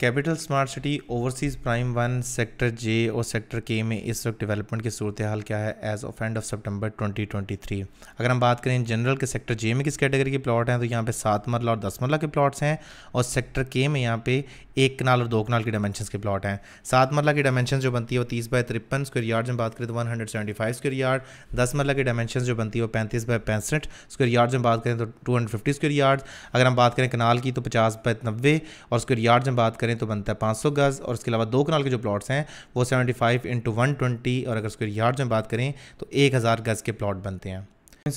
capital Smart City Overseas Prime One sector J और sector के में इस वक्त डेवलपमेंट की सूरत हाल क्या है as of end of September 2023 अगर हम बात करें जनरल के सेक्टर जे में किस कैटेगरी के प्लॉट हैं तो यहाँ पे सात मरला और दस मरला के प्लॉट्स हैं और सेक्टर के में यहाँ पे एक कनाल और दो कनाल के डायमेंशन के प्लॉट हैं सात मरला की डायमेंशन जो बनती है वो तीस बाय तिरपन स्क्वेयर यार्ड में बात करें तो one hundred seventy five square yard दस मरला की डायमेंशन जो बनती है वो पैंतीस बाय पैंसठ स्क्वेयर यार्ड में बात करें तो two hundred fifty square yard अगर हम बात करें कनाल की तो पचास बाय नब्बे और स्क्वेयर यार्ड में बात करें करें तो बनता है पाँच सौ गज़ और उसके अलावा दो कनाल के जो प्लॉट्स हैं वो seventy five into one twenty और अगर स्क्वेयर यार्ड में बात करें तो एक हज़ार गज़ के प्लॉट बनते हैं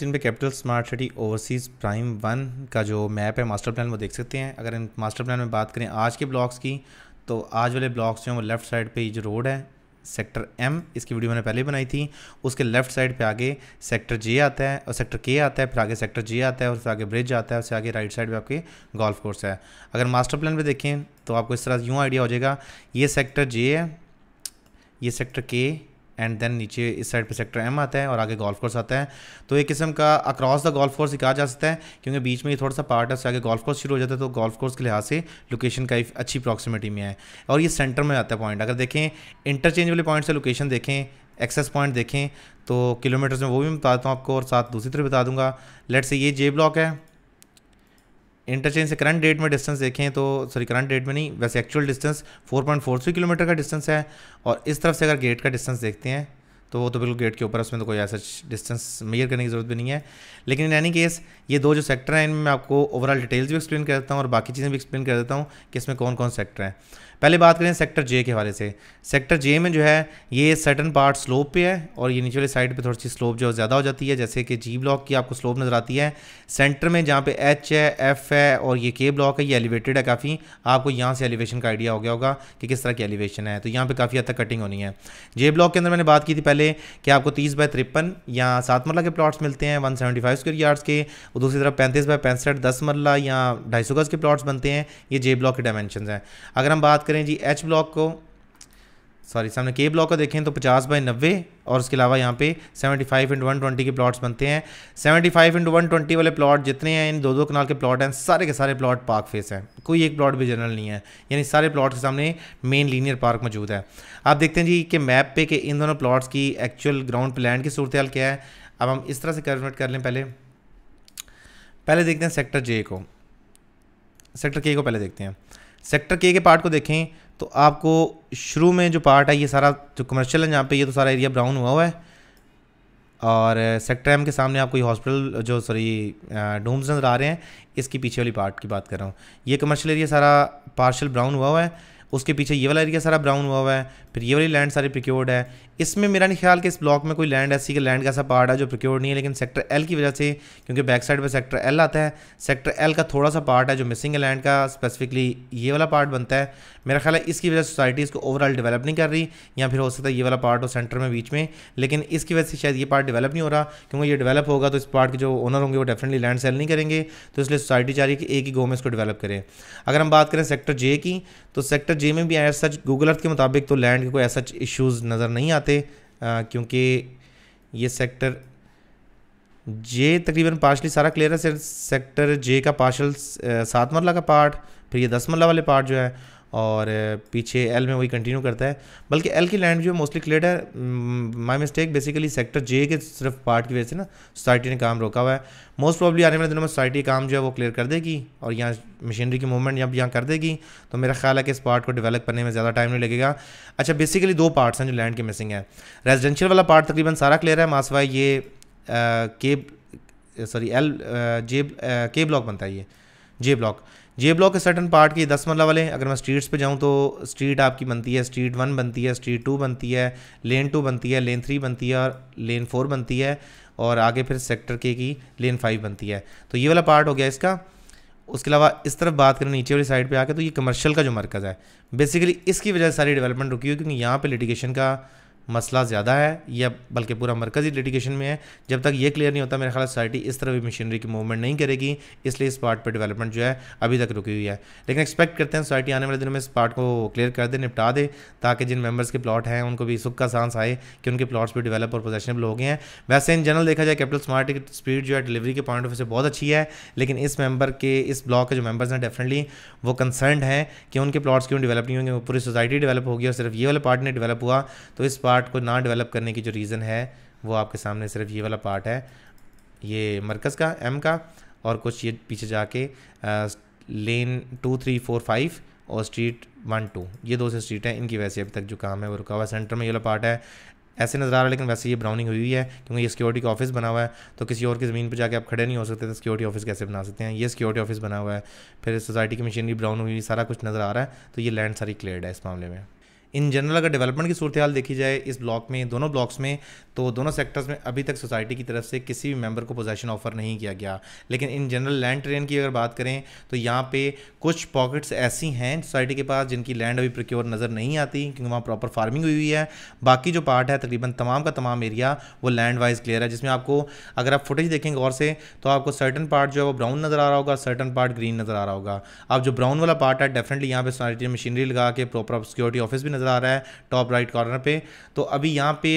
इन पे Capital Smart City Overseas Prime One का जो मैप है मास्टर प्लान वो देख सकते हैं अगर इन मास्टर प्लान में बात करें आज के ब्लॉक्स की तो आज वाले ब्लॉक्स जो हैं वो लेफ़्ट साइड पे ये जो रोड है सेक्टर एम इसकी वीडियो मैंने पहले बनाई थी उसके लेफ्ट साइड पे आगे सेक्टर जे आता है और सेक्टर के आता है फिर आगे सेक्टर जे आता है और फिर आगे ब्रिज आता है उससे आगे राइट साइड पे आपके गोल्फ कोर्स है अगर मास्टर प्लान पे देखें तो आपको इस तरह यूँ आइडिया हो जाएगा ये सेक्टर जे है ये सेक्टर के एंड देन नीचे इस साइड पे सेक्टर एम आता है और आगे गोल्फ कोर्स आता है तो एक किस्म का अक्रॉस द गोल्फ कोर्स ही कहा जा सकता है क्योंकि बीच में ये थोड़ा सा पार्ट है उससे आगे गोल्फ कोर्स शुरू हो जाता है तो गोल्फ कोर्स के लिहाज से लोकेशन का अच्छी अप्रॉक्सीमेटी में है और ये सेंटर में आता है पॉइंट अगर देखें इंटरचेंज वाले पॉइंट से लोकेशन देखें एक्सेस पॉइंट देखें तो किलोमीटर्स में वो भी बताता हूँ आपको और साथ दूसरी तरफ बता दूंगा लेट से ये जे ब्लॉक है इंटरचेंज से करंट डेट में डिस्टेंस देखें तो सॉरी करंट डेट में नहीं वैसे एक्चुअल डिस्टेंस 4.43 किलोमीटर का डिस्टेंस है और इस तरफ से अगर गेट का डिस्टेंस देखते हैं तो वो तो बिल्कुल गेट के ऊपर उसमें तो कोई ऐसा डिस्टेंस मेयर करने की ज़रूरत भी नहीं है लेकिन इन एनी केस ये दो जो सेक्टर हैं इनमें मैं आपको ओवरऑल डिटेल्स भी एक्सप्लेन कर देता हूँ और बाकी चीज़ें भी एक्सप्लेन कर देता हूँ कि इसमें कौन कौन सेक्टर हैं पहले बात करें सेक्टर जे के हवाले से सेक्टर जे में जो है ये सर्टन पार्ट स्लोप पे है और ये नीचे वाली साइड पे थोड़ी सी स्लोप जो ज़्यादा हो जाती है जैसे कि जी ब्लॉक की आपको स्लोप नज़र आती है सेंटर में जहाँ पे एच है एफ़ है और ये के ब्लॉक है ये एलिवेटेड है काफ़ी आपको यहाँ से एलिवेशन का आइडिया हो गया होगा कि किस तरह की एलिवेशन है तो यहाँ पर काफ़ी हद तक कटिंग होनी है जे ब्लॉक के अंदर मैंने बात की थी पहले कि आपको तीस बाय तिरपन या सात मरला के प्लाट्स मिलते हैं one seventy five square yards के और दूसरी तरफ पैंतीस बाय पैंसठ दस मरला या ढाई सौ गज़ के प्लाट्स बनते हैं ये जे ब्लॉक के डायमेंशन हैं अगर हम बात करें जी एच ब्लॉक को सॉरी सामने के ब्लॉक को देखें तो 50 बाई नब्बे और उसके अलावा यहाँ पे 75 फाइव इंटू वन के प्लॉट्स बनते हैं 75 फाइव इंटू वन वाले प्लॉट जितने हैं इन दो दो कनाल के प्लॉट हैं सारे के सारे प्लॉट पार्क फेस हैं कोई एक प्लॉट भी जनरल नहीं है यानी सारे प्लॉट के सामने मेन लीनियर पार्क मौजूद है आप देखते हैं जी कि मैप पे कि इन दोनों प्लाट्स की एक्चुअल ग्राउंड प्लान की सूरत क्या है अब हम इस तरह से कन्वर्ट कर लें पहले पहले देखते हैं सेक्टर जे को सेक्टर के को पहले देखते हैं सेक्टर के के पार्ट को देखें तो आपको शुरू में जो पार्ट है ये सारा जो कमर्शियल है यहाँ पे ये तो सारा एरिया ब्राउन हुआ हुआ है और सेक्टर एम के सामने आपको ये हॉस्पिटल जो सॉरी डोम्स नज़र आ रहे हैं इसके पीछे वाली पार्ट की बात कर रहा हूँ ये कमर्शियल एरिया सारा पार्शल ब्राउन हुआ हुआ है उसके पीछे ये वाला एरिया सारा ब्राउन हुआ हुआ है फिर ये वाली लैंड सारी प्रिक्योर्ड है इसमें मेरा नहीं ख्याल कि इस ब्लॉक में कोई लैंड ऐसी लैंड का ऐसा पार्ट है जो प्रिक्योर्ड नहीं है लेकिन सेक्टर एल की वजह से क्योंकि बैक साइड पर सेक्टर एल आता है सेक्टर एल का थोड़ा सा पार्ट है जो मिसिंग है लैंड का स्पेसिफिकली ये वाला पार्ट बनता है मेरा ख्याल है इसकी वजह से सोसाइटी इसको ओवरऑल डेवलप नहीं कर रही या फिर हो सकता है ये वाला पार्ट हो सेंटर में बीच में लेकिन इसकी वजह से शायद ये पार्ट डेवलप नहीं हो रहा क्योंकि ये डेवलप होगा तो इस पार्ट के जो ओनर होंगे वो डेफिनेटली लैंड सेल नहीं करेंगे तो इसलिए सोसाइटी चाह रही है कि एक ही गो में इसको डेवलप करें अगर हम बात करें सेक्टर जे की तो सेक्टर जे में भी एज सच गूगल अर्थ के मुताबिक तो लैंड के कोई ऐसा इश्यूज़ नज़र नहीं आते क्योंकि ये सेक्टर जे तकरीबन पार्शली सारा क्लियर है सेक्टर जे का पार्शल सात मरला का पार्ट फिर ये दस मरला वाले पार्ट जो है और पीछे एल में वही कंटिन्यू करता है बल्कि एल की लैंड जो है मोस्टली क्लियर है my mistake basically sector J के सिर्फ पार्ट की वजह से ना सोसाइटी ने काम रोका हुआ है मोस्ट प्रॉब्ली आने वाले दिनों में सोसाइटी काम जो है वो क्लियर कर देगी और यहाँ मशीनरी की मूवमेंट जब यहाँ कर देगी तो मेरा ख्याल है कि इस पार्ट को डेवलप करने में ज़्यादा टाइम नहीं लगेगा अच्छा बेसिकली दो पार्ट्स हैं जो लैंड के मिसिंग है रेजिडेंशियल वाला पार्ट तकरीबन सारा क्लियर है मासवा ये के सॉरी एल जे के ब्लॉक बनता है ये जे ब्लॉक जे ब्लॉक के सर्टन पार्ट की दस मरला वाले अगर मैं स्ट्रीट्स पे जाऊँ तो स्ट्रीट आपकी बनती है स्ट्रीट वन बनती है स्ट्रीट टू बनती है लेन टू बनती है लेन थ्री बनती है और लेन फोर बनती है और आगे फिर सेक्टर के की लेन फाइव बनती है तो ये वाला पार्ट हो गया इसका उसके अलावा इस तरफ बात करें नीचे वाली साइड पे आके तो ये कमर्शियल का जो मरकज़ है बेसिकली इसकी वजह से सारी डेवलपमेंट रुकी हुई क्योंकि यहाँ पे लिटिगेशन का मसला ज़्यादा है या बल्कि पूरा मरकज़ी लिटिगेशन में है जब तक ये क्लियर नहीं होता मेरे ख्याल सोसाइटी इस तरह भी मशीनरी की मूवमेंट नहीं करेगी इसलिए इस पार्ट पर डेवलपमेंट जो है अभी तक रुकी हुई है लेकिन एक्सपेक्ट करते हैं सोसाइटी आने वाले दिनों में इस पार्ट को क्लियर कर दे निपटा दे ताकि जिन मेम्बर्स के प्लाट हैं उनको भी सुख का सांस आए कि उनके प्लाट्स भी डेवलप और पोजेशनेबल हो गए हैं वैसे इन जनरल देखा जाए कैपिटल स्मार्ट की स्पीड जो है डिलीवरी के पॉइंट ऑफ व्यू से बहुत अच्छी है लेकिन इस मेंबर के इस ब्लॉक के जो मेंबर्स हैं डेफिनेटली वो कंसर्न हैं कि उनके प्लाट्स क्यों डेवलप नहीं होंगे पूरी सोसाइटी डेवलप होगी और सिर्फ ये वाले पार्ट नहीं डेवलप हुआ तो इस पार्ट पार्ट को ना डेवलप करने की जो रीज़न है वो आपके सामने सिर्फ ये वाला पार्ट है ये मरकज़ का एम का और कुछ ये पीछे जाके lane two three four five और स्ट्रीट वन टू ये दो से स्ट्रीट हैं इनकी वैसे अब अभी तक जो काम है वो रुका हुआ है सेंटर में ये वाला पार्ट है ऐसे नज़र आ रहा है लेकिन वैसे ये ब्राउनिंग हुई हुई है क्योंकि ये सिक्योरिटी का ऑफिस बना हुआ है तो किसी और की ज़मीन पर जाके आप खड़े नहीं हो सकते तो सिक्योरिटी ऑफिस कैसे बना सकते हैं ये सिक्योरिटी ऑफिस बना हुआ है फिर सोसाइटी की मशीनरी ब्राउन हुई सारा कुछ नज़र आ रहा है तो ये लैंड सारी क्लियर है इस मामले में इन जनरल अगर डेवलपमेंट की सूरत हाल देखी जाए इस ब्लॉक में दोनों ब्लॉक्स में तो दोनों सेक्टर्स में अभी तक सोसाइटी की तरफ से किसी भी मेंबर को पोजेशन ऑफर नहीं किया गया लेकिन इन जनरल लैंड ट्रेन की अगर बात करें तो यहाँ पे कुछ पॉकेट्स ऐसी हैं सोसाइटी के पास जिनकी लैंड अभी प्रिक्योर नज़र नहीं आती क्योंकि वहाँ प्रॉपर फार्मिंग हुई हुई है बाकी जो पार्ट है तकरीबन तमाम का तमाम एरिया वो लैंड वाइज क्लियर है जिसमें आपको अगर आप फुटेज देखेंगे गौर से तो आपको सर्टन पार्ट जो है वो ब्राउन नज़र आ रहा होगा सर्टन पार्ट ग्रीन नज़र आ रहा होगा अब जो ब्राउन वाला पार्ट है डेफिनेटली यहाँ पर सोसाइटी मशीनरी लगा के प्रॉपर सिक्योरिटी ऑफिस भी नज़र आ रहा है टॉप राइट कॉर्नर पे तो अभी यहाँ पे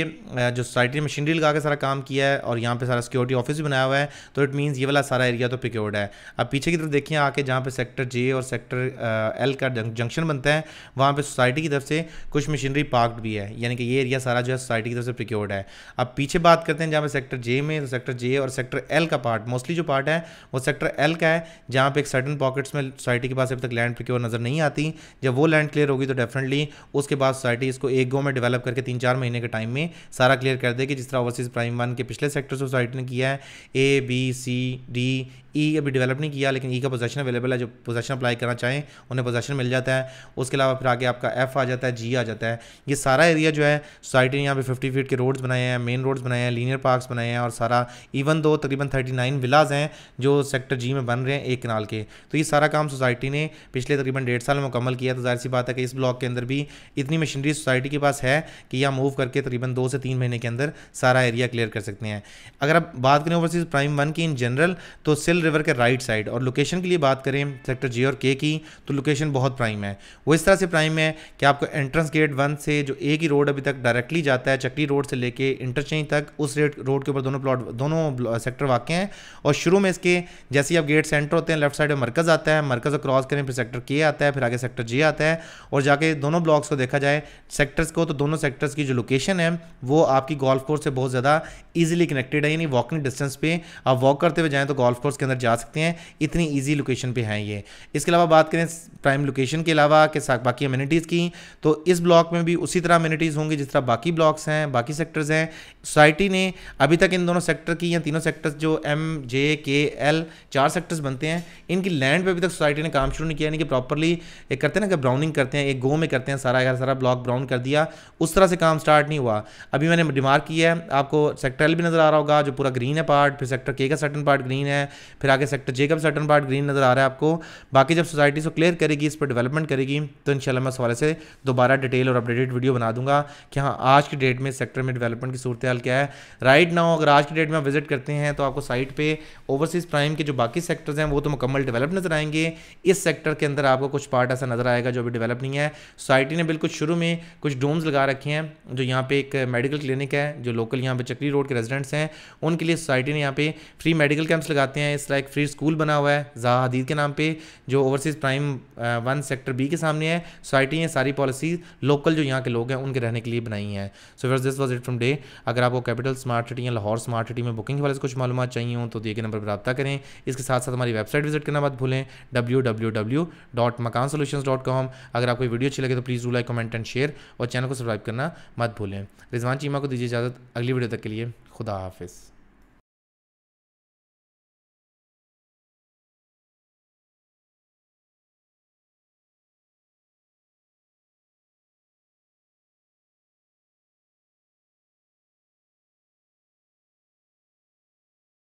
जो सोसाइटी ने मशीनरी लगा के सारा काम किया है और यहाँ पे सारा सिक्योरिटी ऑफिस भी बनाया हुआ है तो इट मीन्स ये वाला सारा एरिया तो सिक्योर्ड है अब पीछे की तरफ देखिए आके जहाँ पे सेक्टर जे और सेक्टर एल का जंक्शन बनता है वहाँ पर सोसाइटी की तरफ से कुछ मशीनरी पार्कड भी है यानी कि ये एरिया सारा जो है सोसाइटी की तरफ से सिक्योर्ड है अब पीछे बात करते हैं जहाँ पे सेक्टर जे में तो सेक्टर जे और सेक्टर एल का पार्ट मोस्टली जो पार्ट है वो सेक्टर एल का है जहाँ पे एक सर्टन पॉकेट्स में सोसाइटी के पास अब तक लैंड प्रिक्योर नज़र नहीं आती जब वो लैंड क्लियर होगी तो डेफिनेटली उस उसके बाद सोसाइटी इसको एक गो में डेवलप करके तीन चार महीने के टाइम में सारा क्लियर कर देगी जिस तरह ओवरसीज प्राइम वन के पिछले सेक्टर सोसाइटी ने किया है A B C D E e अभी डेवलप नहीं किया लेकिन ई e का पोजेशन अवेलेबल है जो पोजेशन अप्लाई करना चाहें उन्हें पोजेशन मिल जाता है उसके अलावा फिर आगे आपका एफ़ आ जाता है जी आ जाता है ये सारा एरिया जो है सोसाइटी ने यहाँ पे फिफ्टी फीट के रोड्स बनाए हैं मेन रोड्स बनाए हैं लीनियर पार्क्स बनाए हैं और सारा इवन दो तकरीबन थर्टी नाइन विलाज हैं जो सेक्टर जी में बन रहे हैं एक किनाल के तो ये सारा काम सोसाइटी ने पिछले तकरीबन डेढ़ साल में मुकम्मल किया तो जाहिर सी बात है कि इस ब्लॉक के अंदर भी इतनी मशीनरी सोसाइटी के पास है कि यह मूव करके तकरीबन दो से तीन महीने के अंदर सारा एरिया क्लियर कर सकते हैं अगर आप बात करें ओवरसीज प्राइम वन की इन जनरल तो सिल रिवर के राइट साइड और लोकेशन के लिए बात करें सेक्टर जी और के की तो लोकेशन बहुत प्राइम है वो इस तरह से प्राइम है कि आपको एंट्रेंस गेट वन से जो ए की रोड अभी तक डायरेक्टली जाता है चकली रोड से लेके इंटरचेंज तक उस रोड के ऊपर दोनों प्लॉट दोनों सेक्टर वाक़ हैं और शुरू में इसके जैसे ही आप गेट सेंटर होते हैं लेफ्ट साइड में मरकज़ आता है मरकज़ क्रॉस करें फिर सेक्टर के आता है फिर आगे सेक्टर जी आता है और जाके दोनों ब्लॉक्स को देखा जाए सेक्टर्स को तो दोनों सेक्टर्स की जो लोकेशन है वो आपकी गोल्फ कोर्स से बहुत ज़्यादा ईजिली कनेक्टेड है यानी वॉकिंग डिस्टेंस पर आप वॉक करते हुए जाएँ तो गोल्फ कोर्स के अंदर जा सकते हैं इतनी ईजी लोकेशन पर हैं ये इसके अलावा बात करें प्राइम लोकेशन के अलावा के साथ बाकी अम्यूनिटीज़ की तो इस ब्लॉक में भी उसी तरह अम्यूनिटीज़ होंगी जिस तरह बाकी ब्लॉक्स हैं बाकी सेक्टर्स हैं सोसाइटी ने अभी तक इन दोनों सेक्टर की या तीनों सेक्टर्स जो एम जे के एल चार सेक्टर्स बनते हैं इनकी लैंड पे अभी तक सोसाइटी ने काम शुरू नहीं किया यानी कि प्रॉपरली एक करते हैं ना कि ब्राउनिंग करते हैं एक गो में करते हैं सारा सारा ब्लॉक ब्राउन कर दिया उस तरह से काम स्टार्ट नहीं हुआ अभी मैंने डिमार्क किया है आपको सेक्टर एल भी नज़र आ रहा होगा जो पूरा ग्रीन है पार्ट फिर सेक्टर के का सर्टन पार्ट ग्रीन है फिर आगे सेक्टर जे का सर्टन पार्ट ग्रीन नजर आ रहा है आपको बाकी जब सोसाइटी को क्लियर करेगी इस पर डेवलपमेंट करेगी तो इनशाला मैं सवाल से दोबारा डिटेल और अपडेटेड वीडियो बना दूंगा कि हाँ आज की डेट में सेक्टर में डेवलपमेंट की सूरत हाल क्या है राइट नाउ अगर आज की डेट में आप विजिट करते हैं तो आपको साइट पर ओवरसीज़ प्राइम के जो बाकी सेक्टर्स हैं वो तो मुकम्मल डेवलप नजर आएंगे इस सेक्टर के अंदर आपको कुछ पार्ट ऐसा नजर आएगा जो अभी डेवलप नहीं है सोसाइटी ने बिल्कुल शुरू में कुछ डोम्स लगा रखे हैं जो यहाँ पे एक मेडिकल क्लिनिक है जो लोकल यहाँ पे चक्री रोड के रेजिडेंट्स हैं उनके लिए सोसाइटी ने यहाँ पे फ्री मेडिकल कैंप्स लगाते हैं इस दूसरा एक फ्री स्कूल बना हुआ है जहा हदीद के नाम पे जो Overseas Prime One sector B के सामने है सोसाइटी ने सारी पॉलिसी लोकल जो यहाँ के लोग हैं उनके रहने के लिए बनाई हैं so far this was it from day अगर आपको कैपिटल स्मार्ट सिटी या लाहौर स्मार्ट सिटी में बुकिंग के वाले से कुछ मालूम चाहिए हो तो दिए गए नंबर पर रब्ता करें इसके साथ साथ हमारी वेबसाइट विजिट करना मत भूलें W W W dot Makaan solution dot com अगर आपको वीडियो अच्छी लगे तो please do like comment and share और चैनल को सब्सक्राइब करना मत भूलें रिजवान चीमा को दीजिए इजाज़त अगली वीडियो तक के लिए खुदा हाफिज़